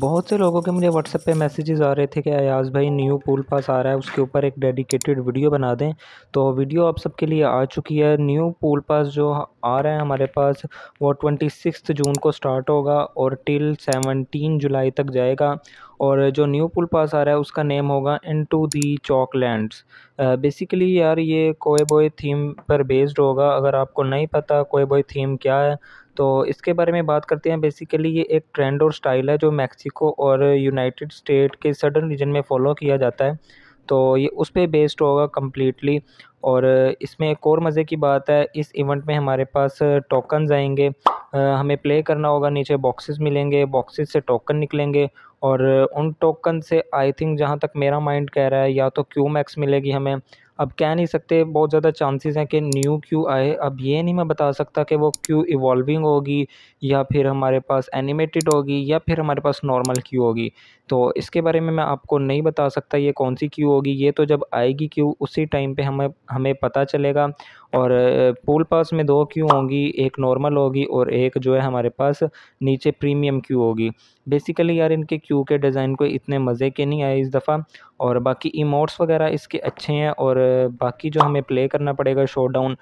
बहुत से लोगों के मुझे व्हाट्सएप पे मैसेजेस आ रहे थे कि अयाज भाई न्यू पूल पास आ रहा है उसके ऊपर एक डेडिकेटेड वीडियो बना दें तो वीडियो आप सबके लिए आ चुकी है न्यू पूल पास जो आ रहा है हमारे पास वो ट्वेंटी सिक्स जून को स्टार्ट होगा और टिल सेवनटीन जुलाई तक जाएगा और जो न्यू पुल पास आ रहा है उसका नेम होगा इन टू दी चॉकलैंड्स बेसिकली यार ये कोए बोए थीम पर बेस्ड होगा अगर आपको नहीं पता कोए बोए थीम क्या है तो इसके बारे में बात करते हैं बेसिकली ये एक ट्रेंड और स्टाइल है जो मैक्सिको और यूनाइटेड स्टेट के सडन रीजन में फॉलो किया जाता है तो ये उस पर बेस्ड होगा कम्प्लीटली और इसमें एक और मज़े की बात है इस इवेंट में हमारे पास टोकन आएंगे हमें प्ले करना होगा नीचे बॉक्सेस मिलेंगे बॉक्सेस से टोकन निकलेंगे और उन टोकन से आई थिंक जहाँ तक मेरा माइंड कह रहा है या तो क्यू मैक्स मिलेगी हमें अब कह नहीं सकते बहुत ज़्यादा चांसेस हैं कि न्यू क्यू आए अब ये नहीं मैं बता सकता कि वो क्यू इवॉल्विंग होगी या फिर हमारे पास एनिमेटेड होगी या फिर हमारे पास नॉर्मल क्यू होगी तो इसके बारे में मैं आपको नहीं बता सकता ये कौन सी क्यू होगी ये तो जब आएगी क्यू उसी टाइम पे हमें हमें पता चलेगा और पूल पास में दो क्यू होंगी एक नॉर्मल होगी और एक जो है हमारे पास नीचे प्रीमियम क्यू होगी बेसिकली यार इनके क्यू के डिज़ाइन को इतने मज़े के नहीं आए इस दफ़ा और बाकी इमोट्स वगैरह इसके अच्छे हैं और बाकी जो हमें प्ले करना पड़ेगा शो डाउन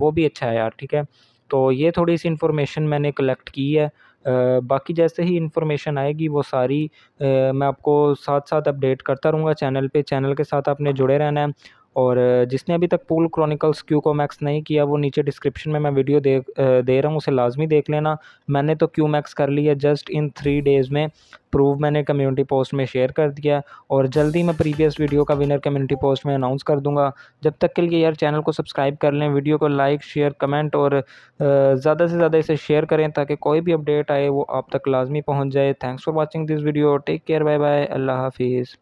वो भी अच्छा है यार ठीक है तो ये थोड़ी सी इन्फॉर्मेशन मैंने कलेक्ट की है आ, बाकी जैसे ही इन्फॉर्मेशन आएगी वो सारी आ, मैं आपको साथ साथ अपडेट करता रहूँगा चैनल पे चैनल के साथ आपने जुड़े रहना है और जिसने अभी तक पूल क्रॉनिकल्स क्यू को मैक्स नहीं किया वो नीचे डिस्क्रिप्शन में मैं वीडियो दे दे रहा हूँ उसे लाजमी देख लेना मैंने तो क्यू मैक्स कर लिया जस्ट इन थ्री डेज़ में प्रूव मैंने कम्युनिटी पोस्ट में शेयर कर दिया और जल्दी मैं प्रीवियस वीडियो का विनर कम्युनिटी पोस्ट में अनाउंस कर दूंगा जब तक के लिए यार चैनल को सब्सक्राइब कर लें वीडियो को लाइक शेयर कमेंट और ज़्यादा से ज़्यादा इसे शेयर करें ताकि कोई भी अपडेट आए वो आप तक लाजमी पहुँच जाए thanks for watching this video take care bye bye अल्लाह हाफिज़